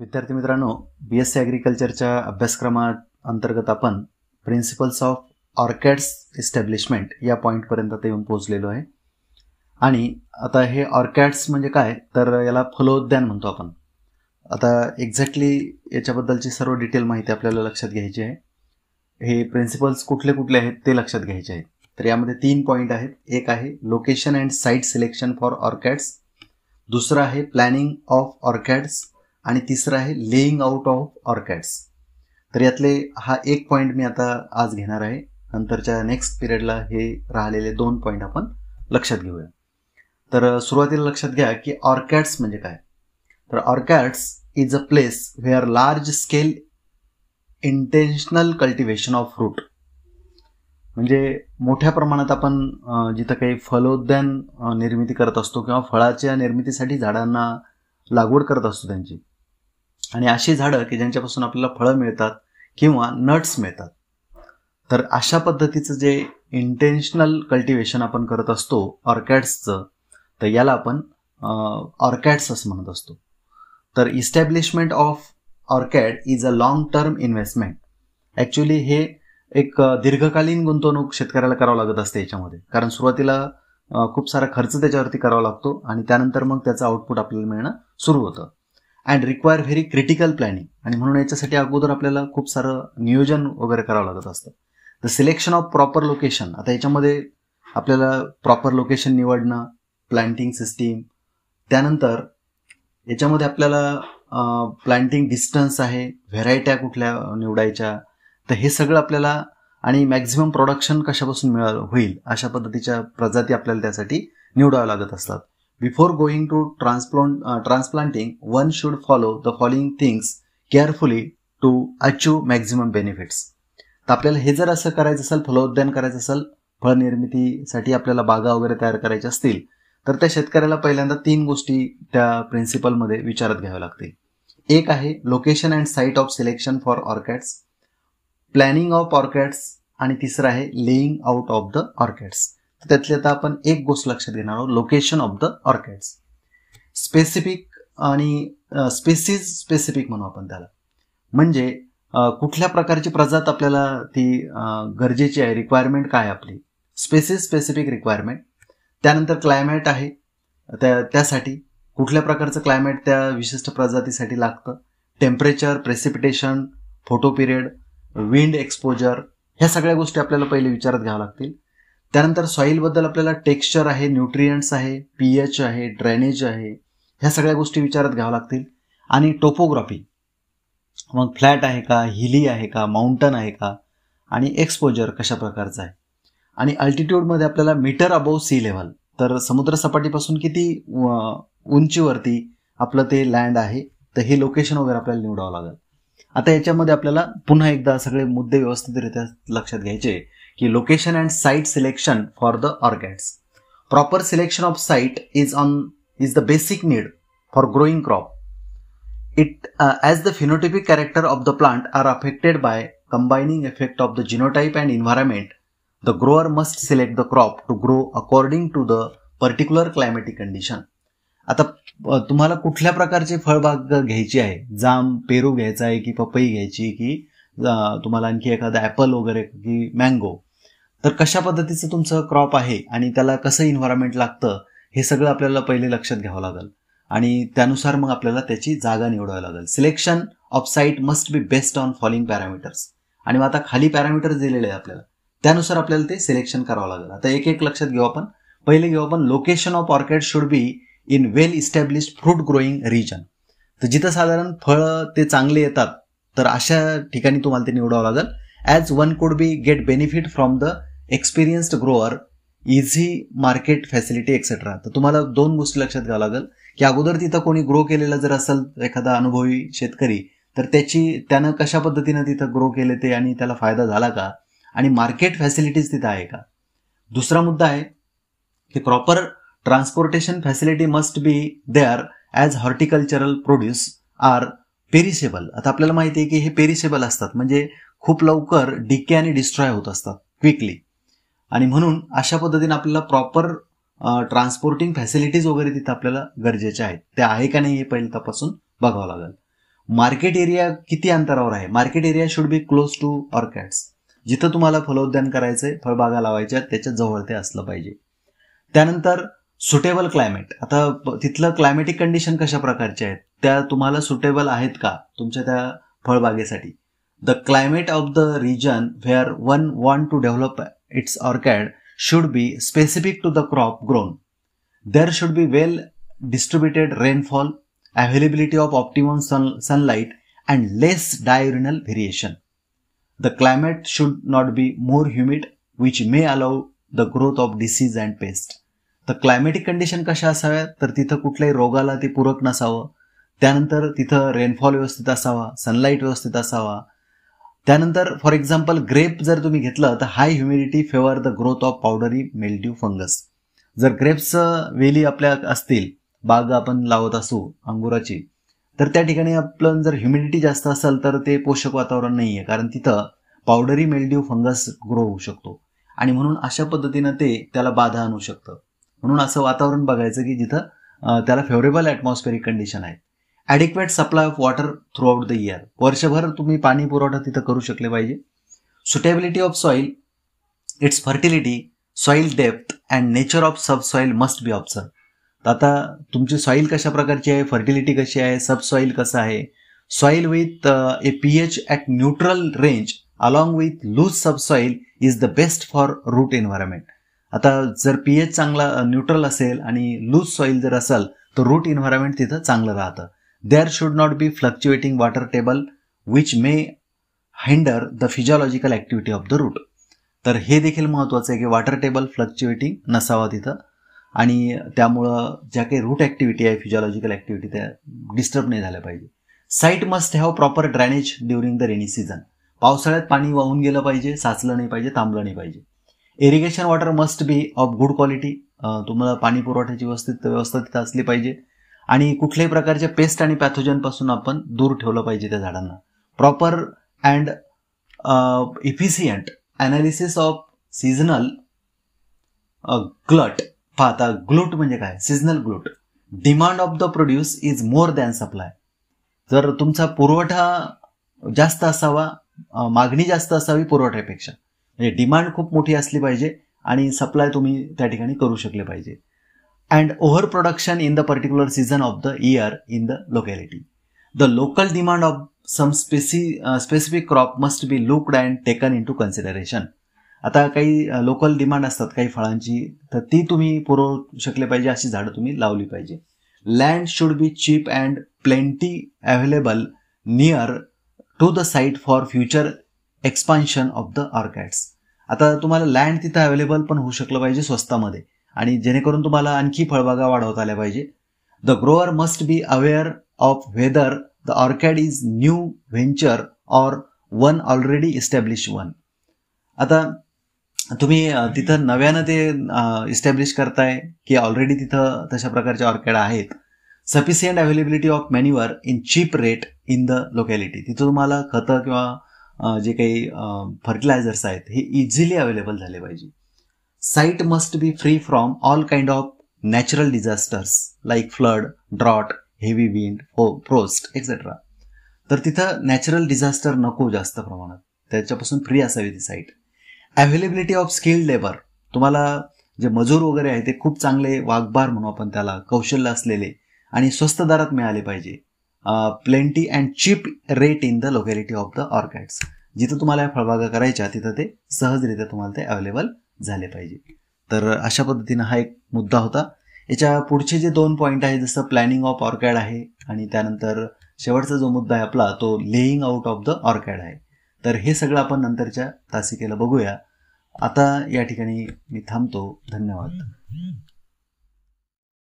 विद्यार्थी मित्रांनो बी S C ॲग्रिकल्चरच्या अभ्यासक्रमा अंतर्गत आपण प्रिन्सिपल्स ऑफ ऑर्कॅड्स इस्टॅब्लिशमेंट या पॉईंटपर्यंत ते येऊन पोचलेलो आहे आणि आता हे ऑर्कॅड्स म्हणजे काय तर याला फलोद्यान म्हणतो आपण आता एक्झॅक्टली याच्याबद्दलची सर्व डिटेल माहिती आपल्याला लक्षात घ्यायची आहे हे प्रिन्सिपल्स कुठले कुठले आहेत ते लक्षात घ्यायचे आहेत तर यामध्ये तीन पॉईंट आहेत एक आहे location and site selection for orchards दुसरं आहे प्लॅनिंग ऑफ ऑर्कॅड्स आणि तिसरं आहे लेईंग आउट ऑफ ऑर्कॅड्स तर यातले हा एक पॉईंट मी आता आज घेणार आहे नंतरच्या नेक्स्ट पिरियडला हे राहिलेले दोन पॉईंट आपण लक्षात घेऊया तर सुरुवातीला लक्षात घ्या की ऑर्कॅड्स म्हणजे काय तर orchards is a place where large scale intentional cultivation of fruit म्हणजे मोठ्या प्रमाणात आपण जिथं काही फलोद्यान निर्मिती करत असतो किंवा फळाच्या निर्मितीसाठी झाडांना लागवड करत असतो त्यांची आणि अशी झाडं की ज्यांच्यापासून आपल्याला फळं मिळतात किंवा नट्स मिळतात तर अशा पद्धतीचं जे इंटेन्शनल कल्टिवेशन आपण करत असतो ऑर्कॅड्सचं तर याला आपण ऑर्कॅड्स असं म्हणत असतो तर establishment of orchard is a long term investment actually हे एक दीर्घकालीन गुंतवणूक शेतकऱ्याला करावं लागत असते याच्यामध्ये कारण सुरुवातीला खूप सारा खर्च त्याच्यावरती करावा लागतो आणि त्यानंतर मग त्याचं आउटपुट आपल्याला मिळणं सुरू होतं and require very critical planning आणि म्हणून याच्यासाठी अगोदर आपल्याला खूप सारं नियोजन वगैरे करावं लागत असतं the selection of proper location आता याच्यामध्ये आपल्याला प्रॉपर लोकेशन निवडणं प्लांटिंग सिस्टीम त्यानंतर याच्यामध्ये आपल्याला प्लांटिंग डिस्टन्स आहे व्हेरायट्या कुठल्या निवडायच्या तर हे सगळं आपल्याला आणि मॅक्झिमम प्रोडक्शन कशापासून मिळालं होईल अशा पद्धतीच्या प्रजाती आपल्याला त्यासाठी निवडाव्या लागत असतात before going to transplant transplanting one should follow the following things carefully to achieve maximum benefits तर आपल्याला हे जर असं करायचं असेल फलोद्यान करायचं असेल फळनिर्मितीसाठी आपल्याला बागा वगैरे तयार करायच्या असतील तर त्या शेतकऱ्याला पहिल्यांदा तीन गोष्टी त्या प्रिन्सिपलमध्ये विचारात घ्याव्या लागतील एक आहे location and site of selection for orchids planning of orchids आणि तिसरं आहे laying out of the orchids त्यातली आता आपण एक गोष्ट लक्षात घेणार आहोत location of the orchids specific आणि स्पेसिज स्पेसिफिक म्हणू आपण त्याला म्हणजे कुठल्या प्रकारची प्रजात आपल्याला ती गरजेची आहे रिक्वायरमेंट काय आपली स्पेसिस स्पेसिफिक रिक्वायरमेंट त्यानंतर क्लायमेट आहे त्या त्यासाठी कुठल्या प्रकारचं क्लायमेट त्या विशिष्ट प्रजातीसाठी लागतं temperature precipitation photoperiod wind exposure ह्या सगळ्या गोष्टी आपल्याला पहिले विचारात घ्याव्या लागतील त्यानंतर सॉईलबद्दल आपल्याला टेक्स्चर आहे न्यूट्रियंट्स आहे पीएच आहे ड्रेनेज आहे ह्या सगळ्या गोष्टी विचारात घ्याव्या लागतील आणि टोपोग्राफी मग फ्लॅट आहे का हिली आहे का माउंटन आहे का आणि एक्सपोजर कशा प्रकारचं आहे आणि अल्टिट्यूडमध्ये आपल्याला मीटर अबोव सी लेव्हल तर समुद्रसपाटीपासून किती उंचीवरती आपलं ते लँड आहे तर हे लोकेशन वगैरे आपल्याला निवडावं लागेल आता याच्यामध्ये आपल्याला पुन्हा एकदा सगळे मुद्दे व्यवस्थितरित्या लक्षात घ्यायचे की location and site selection for the orchards proper selection of site is on is the basic need for growing crop it as the phenotypic character of the plant are affected by combining effect of the genotype and environment the grower must select the crop to grow according to the particular climatic condition आता तुम्हाला कुठल्या प्रकारचे फळबाग घ्यायची आहे जाम पेरू घ्यायचा आहे की पपई घ्यायची की तुम्हाला आणखी एखादा ॲपल वगैरे की मँगो तर कशा पद्धतीचं तुमचं क्रॉप आहे आणि त्याला कसं इन्व्हायरमेंट लागतं हे सगळं आपल्याला पहिले लक्षात घ्यावं लागेल आणि त्यानुसार मग आपल्याला त्याची जागा निवडावी लागेल selection of site must be best on following parameters आणि मग आता खाली पॅरामीटर्स दिलेले आहेत आपल्याला त्यानुसार आपल्याला ते सिलेक्शन करावं लागेल आता एक एक लक्षात घेऊ आपण पहिले घेऊ आपण location of orchid should be in well establish fruit growing region तर जिथं साधारण फळं ते चांगले येतात तर अशा ठिकाणी तुम्हाला ते निवडावं लागेल as one could be get benefit from the experienced grower easy market facility etcetera तर तुम्हाला दोन गोष्टी लक्षात घ्यावं लागेल की अगोदर तिथं कोणी ग्रो केलेला जर असेल एखादा अनुभवी शेतकरी तर त्याची त्यानं कशा पद्धतीनं तिथं ग्रो केले ते आणि त्याला फायदा झाला का आणि मार्केट फॅसिलिटीज तिथं आहे का दुसरा मुद्दा आहे की proper transportation facility must be there as horticultural produce are perishable आता आपल्याला माहिती आहे की हे पेरिसेबल असतात म्हणजे खूप लवकर डिके आणि डिस्ट्रॉय होत असतात क्विकली आणि म्हणून अशा पद्धतीने आपल्याला प्रॉपर ट्रान्सपोर्टिंग फॅसिलिटीज वगैरे तिथे आपल्याला गरजेच्या आहेत त्या आहे का नाही हे पहिले तपासून बघावं लागेल मार्केट एरिया किती अंतरावर आहे market area should be close to orchards जिथं तुम्हाला फलोद्यान करायचंय फळबागा लावायच्या त्याच्या जवळ ते असलं पाहिजे त्यानंतर सुटेबल क्लायमेट आता तिथलं क्लायमेटिक कंडिशन कशा प्रकारचे आहेत त्या तुम्हाला सुटेबल आहेत का तुमच्या त्या फळबागेसाठी the climate of the region where one want to develop its orchid should be specific to the crop grown. There should be well distributed rainfall, availability of optimum sun sunlight and less diurnal variation. The climate should not be more humid which may allow the growth of disease and pest. The climatic condition कशा असाव्यात तर तिथं कुठल्याही रोगाला ते पूरक नसावं त्यानंतर तिथं रेनफॉल व्यवस्थित असावा सनलाईट व्यवस्थित असावा त्यानंतर फॉर एक्झाम्पल ग्रेप जर तुम्ही घेतलं तर high humidity favour the growth of powdery mildew fungus जर ग्रेप्स वेली आपल्या असतील बाग आपण लावत असू अंगुराची तर त्या ठिकाणी आपलं जर ह्युमिडिटी जास्त असेल तर ते पोषक वातावरण नाही आहे कारण तिथं पावडरी मेल्ड्यू फंगस ग्रो होऊ शकतो आणि म्हणून अशा पद्धतीनं ते त्याला बाधा आणू शकतं म्हणून असं वातावरण बघायचं की जिथं त्याला फेवरेबल ॲटमॉस्फेरिक कंडिशन आहेत adequate supply of water throughout the year वर्षभर तुम्ही पाणी पुरवठा तिथं करू शकले पाहिजे suitability of soil its fertility soil depth and nature of subsoil must be observe तर आता तुमची सॉइल कशा प्रकारची आहे फर्टिलिटी कशी आहे सब सॉईल कसं आहे soil with a P H at neutral range along with loose subsoil is the best for root environment आता जर पी एच चांगला न्यूट्रल uh, असेल आणि लूज सॉईल जर असेल तर रूट एन्व्हायरमेंट तिथं चांगलं राहतं There should not be fluctuating water table which may hinder the physiological activity of the root. तर हे देखील महत्वाचं आहे की वॉटर टेबल फ्लक्च्युएटिंग नसावा तिथं आणि त्यामुळं ज्या काही रूट ॲक्टिव्हिटी आहे फिजिओलॉजिकल ऍक्टिव्हिटी त्या डिस्टर्ब नाही झाल्या पाहिजे site must have proper drainage during the rainy season पावसाळ्यात पाणी वाहून गेलं पाहिजे साचलं नाही पाहिजे थांबलं नाही पाहिजे irrigation water must be of good quality तुम्हाला पाणी पुरवठ्याची व्यवस्थित व्यवस्था तिथं असली पाहिजे आणि कुठल्याही प्रकारच्या पेस्ट आणि पॅथोजनपासून आपण दूर ठेवलं पाहिजे त्या झाडांना proper and efficient analysis of seasonal glut पाहता ग्लूट म्हणजे काय seasonal glut demand of the produce is more than supply जर तुमचा पुरवठा जास्त असावा मागणी जास्त असावी पुरवठ्यापेक्षा म्हणजे डिमांड खूप मोठी असली पाहिजे आणि सप्लाय तुम्ही त्या ठिकाणी करू शकले पाहिजे and overproduction in the particular season of the year in the locality. The local demand of some speci uh, specific crop must be looked and taken into consideration. आता काही लोकल डिमांड असतात काही फळांची तर ती तुम्ही पुरवू शकले पाहिजे अशी झाडं तुम्ही लावली पाहिजे land should be cheap and plenty available near to the site for future expansion of the orchards आता तुम्हाला लँड तिथं अवेलेबल पण होऊ शकलं पाहिजे स्वस्तामध्ये आणि जेणेकरून तुम्हाला आणखी फळबागा वाढवता आल्या पाहिजे the grower must be aware of whether the orchard is new venture or one already establish one आता तुम्ही तिथं नव्यानं ते इस्टॅब्लिश करताय की ऑलरेडी तिथं तशा प्रकारचे ऑर्कॅड आहेत sufficient availability of manure in cheap rate in the locality तिथं तुम्हाला खतं किंवा जे काही फर्टिलायझर्स आहेत हे इझिली अवेलेबल झाले पाहिजे site must be free from all kind of natural disasters like flood drought heavy wind frost etcetera तर तिथं नॅचरल डिझास्टर नको जास्त प्रमाणात त्याच्यापासून फ्री असावी ती site availability of skilled labour तुम्हाला जे मजूर वगैरे आहे ते खूप चांगले वाघबार म्हणू आपण त्याला कौशल्य असलेले आणि स्वस्त दरात मिळाले पाहिजे plenty and cheap rate in the locality of the orchards जिथं तुम्हाला फळबागा करायच्या तिथं ते सहजरित्या तुम्हाला ते अवेलेबल झाले पाहिजे तर अशा पद्धतीनं हा एक मुद्दा होता याच्या पुढचे जे दोन पॉईंट आहे जसं प्लॅनिंग ऑफ ऑर्कॅड आहे आणि त्यानंतर शेवटचा जो मुद्दा आहे आपला तो laying out of the orchard आहे तर हे सगळं आपण नंतरच्या तासिकेला बघूया आता या ठिकाणी मी थांबतो धन्यवाद